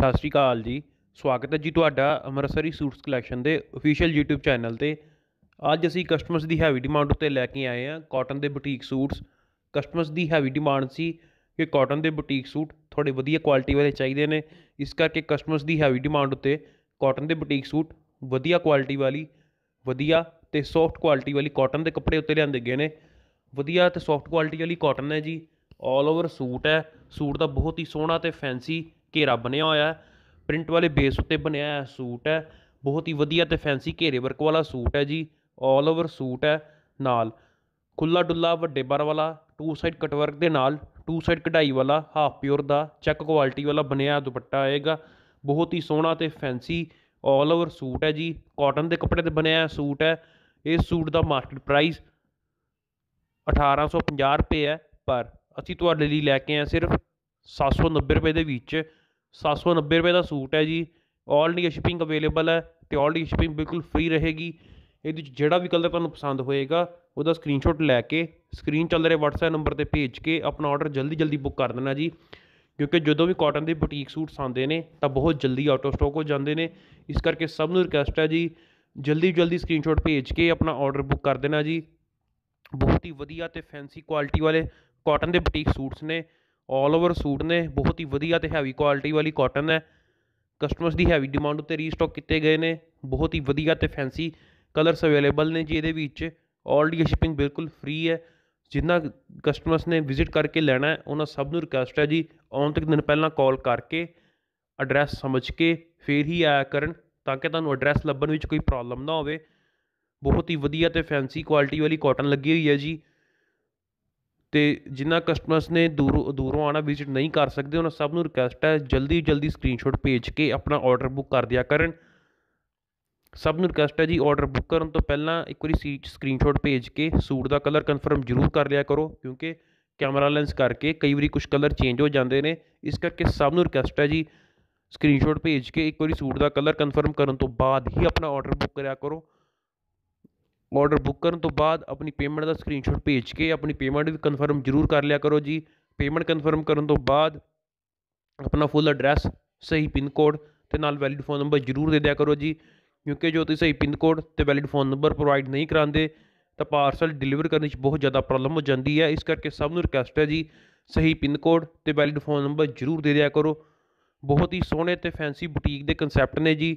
ਸਤਿ ਸ਼੍ਰੀ ਅਕਾਲ ਜੀ ਸਵਾਗਤ ਹੈ ਜੀ ਤੁਹਾਡਾ ਅੰਮ੍ਰਿਤਸਰੀ ਸੂਟਸ ਕਲੈਕਸ਼ਨ ਦੇ ਅਫੀਸ਼ੀਅਲ YouTube ਚੈਨਲ ਤੇ ਅੱਜ ਅਸੀਂ ਕਸਟਮਰਸ ਦੀ ਹੈਵੀ ਡਿਮਾਂਡ ਉੱਤੇ ਲੈ ਕੇ ਆਏ ਹਾਂ ਕਾਟਨ ਦੇ ਬੁਟੀਕ ਸੂਟਸ ਕਸਟਮਰਸ ਦੀ ਹੈਵੀ ਡਿਮਾਂਡ ਸੀ ਕਿ ਕਾਟਨ ਦੇ ਬੁਟੀਕ ਸੂਟ ਥੋੜੇ ਵਧੀਆ ਕੁਆਲਿਟੀ ਵਾਲੇ ਚਾਹੀਦੇ ਨੇ ਇਸ ਕਰਕੇ ਕਸਟਮਰਸ ਦੀ ਹੈਵੀ ਡਿਮਾਂਡ ਉੱਤੇ ਕਾਟਨ ਦੇ ਬੁਟੀਕ ਸੂਟ ਵਧੀਆ ਕੁਆਲਿਟੀ ਵਾਲੀ ਵਧੀਆ ਤੇ ਸੌਫਟ ਕੁਆਲਿਟੀ ਵਾਲੀ ਕਾਟਨ ਦੇ ਕੱਪੜੇ ਉੱਤੇ ਲਿਆਂਦੇ ਗਏ ਨੇ ਵਧੀਆ ਤੇ ਸੌਫਟ ਕੁਆਲਿਟੀ ਵਾਲੀ ਕਾਟਨ ਹੈ ਜੀ ਆਲ ਓਵਰ ਸੂਟ ਹੈ ਸੂਟ ਦਾ ਬਹੁਤ ਹੀ ਸੋਹਣਾ ਤੇ ਫੈਂਸੀ ਘੇਰਾ ਬਣਿਆ ਹੋਇਆ ਹੈ ਪ੍ਰਿੰਟ ਵਾਲੇ ਬੇਸ ਉੱਤੇ ਬਣਿਆ ਹੋਇਆ ਸੂਟ ਹੈ ਬਹੁਤ ਹੀ ਵਧੀਆ ਤੇ ਫੈਂਸੀ ਘੇਰੇ ਵਰਕ ਵਾਲਾ ਸੂਟ ਹੈ ਜੀ ਆਲ ਓਵਰ ਸੂਟ ਹੈ ਨਾਲ ਖੁੱਲਾ ਡੁੱਲਾ ਵੱਡੇ ਬਾਰ ਵਾਲਾ ਟੂ ਸਾਈਡ ਕਟ ਵਰਕ ਦੇ ਨਾਲ ਟੂ ਸਾਈਡ ਕਢਾਈ ਵਾਲਾ ਹਾਫ ਪਿਓਰ ਦਾ ਚੈੱਕ ਕੁਆਲਿਟੀ ਵਾਲਾ ਬਣਿਆ ਦੁਪੱਟਾ ਆਏਗਾ ਬਹੁਤ ਹੀ ਸੋਹਣਾ ਤੇ ਫੈਂਸੀ ਆਲ ਓਵਰ ਸੂਟ ਹੈ ਜੀ ਕਾਟਨ ਦੇ ਕੱਪੜੇ ਤੇ ਬਣਿਆ ਸੂਟ ਹੈ ਇਸ ਸੂਟ ਦਾ ਮਾਰਕੀਟ ਪ੍ਰਾਈਸ 1850 ਰੁਪਏ ਹੈ ਪਰ ਅਸੀਂ ਤੁਹਾਡੇ ਲਈ ਲੈ ਕੇ ਆਏ ਸਿਰਫ 790 ਰੁਪਏ ਦੇ ਵਿੱਚ 790 ਰੁਪਏ ਦਾ ਸੂਟ ਹੈ ਜੀ ਆਲ ਇੰਡੀਆ ਸ਼ਿਪਿੰਗ ਅਵੇਲੇਬਲ ਹੈ ਤੇ ਆਲ ਇੰਡੀਆ ਸ਼ਿਪਿੰਗ ਬਿਲਕੁਲ ਫ੍ਰੀ ਰਹੇਗੀ ਇਹਦੇ ਵਿੱਚ ਜਿਹੜਾ ਵੀ ਕਲਰ ਤੁਹਾਨੂੰ ਪਸੰਦ ਹੋਏਗਾ ਉਹਦਾ ਸਕਰੀਨਸ਼ਾਟ ਲੈ ਕੇ ਸਕਰੀਨ ਚੱਲ ਰਹੇ WhatsApp ਨੰਬਰ 'ਤੇ ਭੇਜ ਕੇ ਆਪਣਾ ਆਰਡਰ ਜਲਦੀ ਜਲਦੀ ਬੁੱਕ ਕਰ ਦੇਣਾ ਜੀ ਕਿਉਂਕਿ ਜਦੋਂ ਵੀ ਕਾਟਨ ਦੇ ਬੁਟੀਕ ਸੂਟਸ ਆਉਂਦੇ ਨੇ ਤਾਂ ਬਹੁਤ ਜਲਦੀ ਆਊਟ ਆਫ ਸਟਾਕ ਹੋ ਜਾਂਦੇ ਨੇ ਇਸ ਕਰਕੇ ਸਭ ਨੂੰ ਰਿਕਵੈਸਟ ਹੈ ਜੀ ਜਲਦੀ ਜਲਦੀ ਸਕਰੀਨਸ਼ਾਟ ਭੇਜ ਕੇ ਆਪਣਾ ਆਰਡਰ ਬੁੱਕ ਕਰ ਦੇਣਾ ਜੀ ਬਹੁਤ ਹੀ ਵਧੀਆ ਤੇ ਫੈਂਸੀ ਕੁਆਲਿਟੀ ਵਾਲੇ ਕਾਟਨ ਦੇ ਬੁਟੀਕ ਸੂਟਸ ਨੇ ਆਲ ਓਵਰ ਸੂਟ ਨੇ ਬਹੁਤ ਹੀ ਵਧੀਆ ਤੇ ਹੈਵੀ ਕੁਆਲਿਟੀ ਵਾਲੀ ਕਾਟਨ ਹੈ ਕਸਟਮਰਸ ਦੀ ਹੈਵੀ ਡਿਮਾਂਡ ਉੱਤੇ ਰੀਸਟਾਕ ਕੀਤੇ ਗਏ ਨੇ ਬਹੁਤ ਹੀ ਵਧੀਆ ਤੇ ਫੈਂਸੀ ਕਲਰਸ ਅਵੇਲੇਬਲ ਨੇ ਜੀ ਇਹਦੇ ਵਿੱਚ ਆਲ ਡੀ ਸ਼ਿਪਿੰਗ ਬਿਲਕੁਲ ਫ੍ਰੀ ਹੈ ਜਿੰਨਾ ਕਸਟਮਰਸ ਨੇ ਵਿਜ਼ਿਟ ਕਰਕੇ ਲੈਣਾ ਉਹਨਾਂ ਸਭ ਨੂੰ ਰਿਕਵੈਸਟ ਹੈ ਜੀ ਆਉਣ ਤੱਕ ਦਿਨ ਪਹਿਲਾਂ ਕਾਲ ਕਰਕੇ ਐਡਰੈਸ ਸਮਝ ਕੇ ਫੇਰ ਹੀ ਆਇਆ ਕਰਨ ਤਾਂ ਕਿ ਤੁਹਾਨੂੰ ਐਡਰੈਸ ਲੱਭਣ ਵਿੱਚ ਕੋਈ ਪ੍ਰੋਬਲਮ ਨਾ ਹੋਵੇ ਬਹੁਤ ਹੀ ਵਧੀਆ ਤੇ ਫੈਂਸੀ ਕੁਆਲਿਟੀ ਵਾਲੀ ਕਾਟਨ ਲੱਗੀ ਹੋਈ ਹੈ ਜੀ ਤੇ ਜਿਨ੍ਹਾਂ ਕਸਟਮਰਸ ਨੇ ਦੂਰੋਂ ਦੂਰੋਂ ਆਣਾ ਵਿਜ਼ਿਟ ਨਹੀਂ ਕਰ ਸਕਦੇ ਉਹਨਾਂ ਸਭ ਨੂੰ ਰਿਕੁਐਸਟ ਹੈ ਜਲਦੀ ਜਲਦੀ ਸਕਰੀਨਸ਼ਾਟ ਭੇਜ ਕੇ ਆਪਣਾ ਆਰਡਰ ਬੁੱਕ ਕਰ ਦਿਆ ਕਰਨ ਸਭ ਨੂੰ ਰਿਕੁਐਸਟ ਹੈ ਜੀ ਆਰਡਰ ਬੁੱਕ ਕਰਨ ਤੋਂ ਪਹਿਲਾਂ ਇੱਕ ਵਾਰੀ ਸਕਰੀਨਸ਼ਾਟ ਭੇਜ ਕੇ ਸੂਟ ਦਾ ਕਲਰ ਕਨਫਰਮ ਜ਼ਰੂਰ ਕਰ ਲਿਆ ਕਰੋ ਕਿਉਂਕਿ ਕੈਮਰਾ ਲੈਂਸ ਕਰਕੇ ਕਈ ਵਾਰੀ ਕੁਝ ਕਲਰ ਚੇਂਜ ਹੋ ਜਾਂਦੇ ਨੇ ਇਸ ਕਰਕੇ ਸਭ ਨੂੰ ਰਿਕੁਐਸਟ ਹੈ ਜੀ ਸਕਰੀਨਸ਼ਾਟ ਭੇਜ ਕੇ ਇੱਕ ਵਾਰੀ ਸੂਟ ਦਾ ਕਲਰ ਕਨਫਰਮ ਕਰਨ ਤੋਂ ਬਾਅਦ ਹੀ ਆਪਣਾ ਆਰਡਰ ਬੁੱਕ ਕਰਿਆ ਕਰੋ ਆਰਡਰ ਬੁੱਕ ਕਰਨ ਤੋਂ ਬਾਅਦ ਆਪਣੀ ਪੇਮੈਂਟ ਦਾ ਸਕਰੀਨਸ਼ਾਟ ਭੇਜ ਕੇ ਆਪਣੀ ਪੇਮੈਂਟ ਵੀ ਕਨਫਰਮ ਜ਼ਰੂਰ ਕਰ ਲਿਆ ਕਰੋ ਜੀ ਪੇਮੈਂਟ ਕਨਫਰਮ ਕਰਨ ਤੋਂ ਬਾਅਦ ਆਪਣਾ ਫੁੱਲ ਐਡਰੈਸ ਸਹੀ ਪਿਨ ਕੋਡ ਤੇ ਨਾਲ ਵੈਲਿਡ ਫੋਨ ਨੰਬਰ ਜ਼ਰੂਰ ਦੇ ਦਿਆ ਕਰੋ ਜੀ ਕਿਉਂਕਿ ਜੋ ਤੁਸੀਂ ਸਹੀ ਪਿਨ ਕੋਡ ਤੇ ਵੈਲਿਡ ਫੋਨ ਨੰਬਰ ਪ੍ਰੋਵਾਈਡ ਨਹੀਂ ਕਰਾਉਂਦੇ ਤਾਂ ਪਾਰਸਲ ਡਿਲੀਵਰ ਕਰਨ ਵਿੱਚ ਬਹੁਤ ਜ਼ਿਆਦਾ ਪ੍ਰੋਬਲਮ ਹੋ ਜਾਂਦੀ ਹੈ ਇਸ ਕਰਕੇ ਸਭ ਨੂੰ ਰਿਕਵੈਸਟ ਹੈ ਜੀ ਸਹੀ ਪਿਨ ਕੋਡ ਤੇ ਵੈਲਿਡ ਫੋਨ ਨੰਬਰ ਜ਼ਰੂਰ ਦੇ ਦਿਆ ਕਰੋ ਬਹੁਤ ਹੀ ਸੋਹਣੇ ਤੇ ਫੈਂਸੀ ਬੁਟੀਕ ਦੇ ਕਨਸੈਪਟ ਨੇ ਜੀ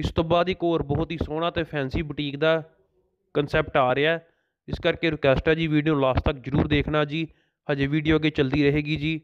ਇਸ ਤੋਂ ਬਾਅਦ ਇੱਕ ਹੋਰ ਬਹੁਤ ਹੀ ਸੋਹਣਾ ਤੇ ਫੈਂਸੀ ਬੁਟੀਕ ਦਾ ਕਨਸੈਪਟ ਆ ਰਿਹਾ ਇਸ ਕਰਕੇ ਰਿਕੁਐਸਟ ਹੈ ਜੀ ਵੀਡੀਓ ਲਾਸਟ ਤੱਕ ਜ਼ਰੂਰ ਦੇਖਣਾ ਜੀ ਹਜੇ ਵੀਡੀਓ ਅੱਗੇ ਚਲਦੀ ਰਹੇਗੀ ਜੀ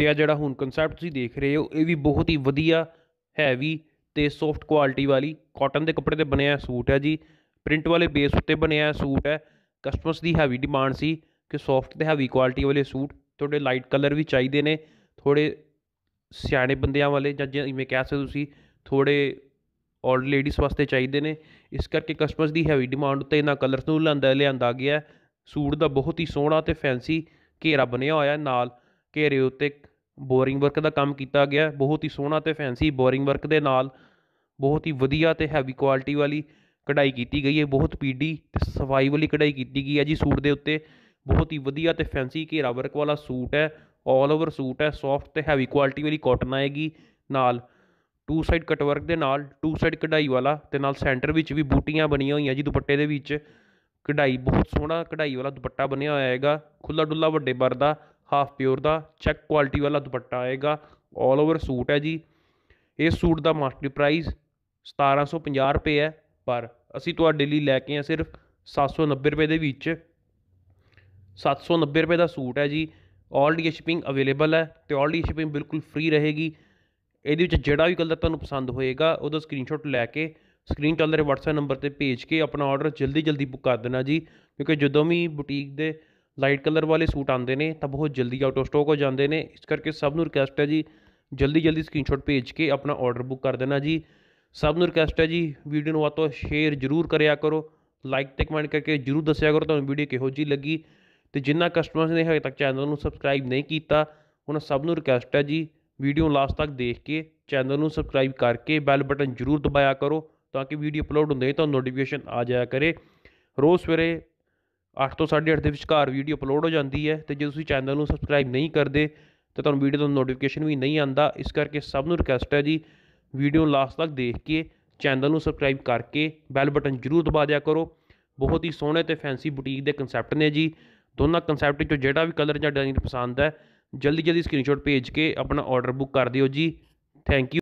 ਤੇ ਆ ਜਿਹੜਾ ਹੁਣ ਕਨਸੈਪਟ ਤੁਸੀਂ ਦੇਖ ਰਹੇ ਹੋ ਇਹ ਵੀ ਬਹੁਤ ਹੀ ਵਧੀਆ ਹੈਵੀ ਤੇ ਸੌਫਟ ਕੁਆਲਿਟੀ ਵਾਲੀ ਕਾਟਨ ਦੇ ਕੱਪੜੇ ਤੇ ਬਣਿਆ ਸੂਟ ਹੈ ਜੀ ਪ੍ਰਿੰਟ ਵਾਲੇ ਬੇਸ ਉੱਤੇ ਬਣਿਆ ਸੂਟ ਹੈ ਕਸਟਮਰਸ ਦੀ ਹੈਵੀ ਡਿਮਾਂਡ ਸੀ ਕਿ ਸੌਫਟ ਤੇ ਹੈਵੀ ਕੁਆਲਿਟੀ ਵਾਲੇ ਸੂਟ ਥੋੜੇ ਲਾਈਟ ਕਲਰ ਵੀ ਚਾਹੀਦੇ ਨੇ ਥੋੜੇ ਸਿਆਣੇ ਬੰਦਿਆਂ ਵਾਲੇ ਜਾਂ ਜਿਵੇਂ ਕਹਿ ਸਕਦੇ ਤੁਸੀਂ ਥੋੜੇ ਔਲਡ ਲੇਡੀਜ਼ ਵਾਸਤੇ ਚਾਹੀਦੇ ਨੇ ਇਸ ਕਰਕੇ ਕਸਟਮਰਸ ਦੀ ਹੈਵੀ ਡਿਮਾਂਡ ਉੱਤੇ ਇਹਨਾਂ ਕਲਰਸ ਨੂੰ ਲਾਂਦਾ ਲਿਆਂਦਾ ਗਿਆ ਸੂਟ ਦਾ ਬਹੁਤ ਹੀ ਸੋਹਣਾ ਤੇ ਫੈਂਸੀ ਘੇਰਾ ਬਣਿਆ ਹੋਇਆ ਨਾਲ ਘੇਰੇ ਉੱਤੇ ਬੋਰਿੰਗ ਵਰਕ ਦਾ ਕੰਮ ਕੀਤਾ ਗਿਆ ਬਹੁਤ ਹੀ ਸੋਹਣਾ ਤੇ ਫੈਂਸੀ ਬੋਰਿੰਗ ਵਰਕ ਦੇ ਨਾਲ ਬਹੁਤ ਹੀ ਵਧੀਆ ਤੇ ਹੈਵੀ ਕੁਆਲਿਟੀ ਵਾਲੀ ਕਢਾਈ ਕੀਤੀ ਗਈ ਹੈ ਬਹੁਤ ਪੀਡੀ ਤੇ ਸਫਾਈ ਵਾਲੀ ਕਢਾਈ ਕੀਤੀ ਗਈ ਹੈ ਜੀ ਸੂਟ ਦੇ ਉੱਤੇ ਬਹੁਤ ਹੀ ਵਧੀਆ ਤੇ ਫੈਂਸੀ ਘੇਰਾ ਵਰਕ ਵਾਲਾ ਸੂਟ ਹੈ ਆਲ ਓਵਰ ਸੂਟ ਹੈ ਸੌਫਟ ਤੇ ਹੈਵੀ ਕੁਆਲਿਟੀ ਵਾਲੀ ਕਾਟਨ ਆਏਗੀ ਨਾਲ ਟੂ ਸਾਈਡ ਕਟ ਵਰਕ ਦੇ ਨਾਲ ਟੂ ਸਾਈਡ ਕਢਾਈ ਵਾਲਾ ਤੇ ਨਾਲ ਸੈਂਟਰ ਵਿੱਚ ਵੀ ਬੂਟੀਆਂ ਬਣੀਆਂ ਹੋਈਆਂ ਜੀ ਦੁਪੱਟੇ ਦੇ ਵਿੱਚ ਕਢਾਈ ਬਹੁਤ ਸੋਹਣਾ ਕਢਾਈ ਵਾਲਾ ਦੁਪੱਟਾ ਬਣਿਆ ਹੋਇਆ ਹੈਗਾ ਖੁੱਲਾ ਡੁੱਲਾ ਵੱਡੇ ਪਰਦਾ ਹਾਫ ਪਿਓਰ ਦਾ ਚੈੱਕ ਕੁਆਲਿਟੀ ਵਾਲਾ ਦੁਪੱਟਾ ਆਏਗਾ 올 ਓਵਰ ਸੂਟ ਹੈ ਜੀ ਇਸ ਸੂਟ ਦਾ ਮਾਸਟਰ ਪ੍ਰਾਈਸ 1750 ਰੁਪਏ ਹੈ ਪਰ ਅਸੀਂ ਤੁਹਾਡੇ ਲਈ ਲੈ ਕੇ ਆ ਸਿਰਫ 790 ਰੁਪਏ ਦੇ ਵਿੱਚ 790 ਰੁਪਏ ਦਾ ਸੂਟ ਹੈ ਜੀ 올 ਡੀ ਸ਼ਿਪਿੰਗ ਅਵੇਲੇਬਲ ਹੈ ਤੇ 올 ਡੀ ਸ਼ਿਪਿੰਗ ਬਿਲਕੁਲ ਫ੍ਰੀ ਰਹੇਗੀ ਇਹਦੇ ਵਿੱਚ ਜਿਹੜਾ ਵੀ ਕਲਰ ਤੁਹਾਨੂੰ ਪਸੰਦ ਹੋਏਗਾ ਉਹਦਾ ਸਕਰੀਨਸ਼ਾਟ ਲੈ ਕੇ ਸਕਰੀਨ ਚੱਲ ਦੇ WhatsApp ਨੰਬਰ ਤੇ ਭੇਜ ਕੇ ਆਪਣਾ ਆਰਡਰ ਜਲਦੀ ਜਲਦੀ ਬੁੱਕ ਕਰ ਦੇਣਾ ਜੀ ਕਿਉਂਕਿ ਜਦੋਂ ਵੀ ਬੁਟੀਕ ਦੇ ਲਾਈਟ ਕਲਰ ਵਾਲੇ ਸੂਟ ਆਉਂਦੇ ਨੇ ਤਾਂ ਬਹੁਤ ਜਲਦੀ ਆਊਟ ਆਫ ਸਟਾਕ ਹੋ ਜਾਂਦੇ ਨੇ ਇਸ ਕਰਕੇ ਸਭ ਨੂੰ ਰਿਕਵੈਸਟ ਹੈ ਜੀ ਜਲਦੀ ਜਲਦੀ ਸਕਰੀਨਸ਼ਾਟ ਭੇਜ ਕੇ ਆਪਣਾ ਆਰਡਰ ਬੁੱਕ ਕਰ ਦੇਣਾ ਜੀ ਸਭ ਨੂੰ ਰਿਕਵੈਸਟ ਹੈ ਜੀ ਵੀਡੀਓ ਨੂੰ ਵੱਧ ਤੋਂ ਸ਼ੇਅਰ ਜ਼ਰੂਰ ਕਰਿਆ ਕਰੋ ਲਾਈਕ ਤੇ ਕਮੈਂਟ ਕਰਕੇ ਜ਼ਰੂਰ ਦੱਸਿਆ ਕਰੋ ਤੁਹਾਨੂੰ ਵੀਡੀਓ ਕਿਹੋ ਜੀ ਲੱਗੀ ਤੇ ਜਿੰਨਾ ਕਸਟਮਰਸ ਨੇ ਹਜੇ ਤੱਕ ਚੈਨਲ ਨੂੰ ਸਬਸਕ੍ਰਾਈਬ ਨਹੀਂ ਕੀਤਾ ਉਹਨਾਂ ਸਭ ਨੂੰ ਰਿਕਵੈਸਟ ਹੈ ਜੀ ਵੀਡੀਓ ਲਾਸਟ ਤੱਕ ਦੇਖ ਕੇ ਚੈਨਲ ਨੂੰ ਸਬਸਕ੍ਰਾਈਬ ਕਰਕੇ ਬੈਲ ਬਟਨ ਜ਼ਰੂਰ ਦਬਾਇਆ ਕਰੋ ਤਾਂ ਕਿ ਵੀਡੀਓ ਅਪਲੋਡ ਹੁੰਦੇ ਤਾਂ ਨੋਟੀਫਿਕੇਸ਼ਨ ਆ ਜਾਇਆ ਕਰੇ ਰੋਜ਼ ਸਵੇਰੇ 8 ਤੋਂ 8:30 ਦੇ ਵਿਚਕਾਰ ਵੀਡੀਓ ਅਪਲੋਡ ਹੋ ਜਾਂਦੀ ਹੈ ਤੇ ਜੇ ਤੁਸੀਂ ਚੈਨਲ ਨੂੰ ਸਬਸਕ੍ਰਾਈਬ ਨਹੀਂ ਕਰਦੇ ਤਾਂ ਤੁਹਾਨੂੰ ਵੀਡੀਓ ਦਾ ਨੋਟੀਫਿਕੇਸ਼ਨ ਵੀ ਨਹੀਂ ਆਂਦਾ ਇਸ ਕਰਕੇ ਸਭ ਨੂੰ ਰਿਕਵੈਸਟ ਹੈ ਜੀ ਵੀਡੀਓ ਲਾਸਟ ਤੱਕ ਦੇਖ ਕੇ ਚੈਨਲ ਨੂੰ ਸਬਸਕ੍ਰਾਈਬ ਕਰਕੇ ਬੈਲ ਬਟਨ ਜ਼ਰੂਰ ਦਬਾ ਦਿਆ ਕਰੋ ਬਹੁਤ ਹੀ ਸੋਹਣੇ ਤੇ ਫੈਂਸੀ ਬੁਟੀਕ ਦੇ ਕਨਸੈਪਟ ਨੇ ਜੀ ਦੋਨਾਂ ਕਨਸੈਪਟ ਵਿੱਚੋਂ ਜਿਹੜਾ ਵੀ ਕਲਰ ਜਾਂ ਡਿਜ਼ਾਈਨ ਪਸੰਦ ਹੈ ਜਲਦੀ ਜਲਦੀ ਸਕਰੀਨਸ਼ਾਟ ਭੇਜ ਕੇ ਆਪਣਾ ਆਰਡਰ ਬੁੱਕ ਕਰ ਦਿਓ ਜੀ ਥੈਂਕ ਯੂ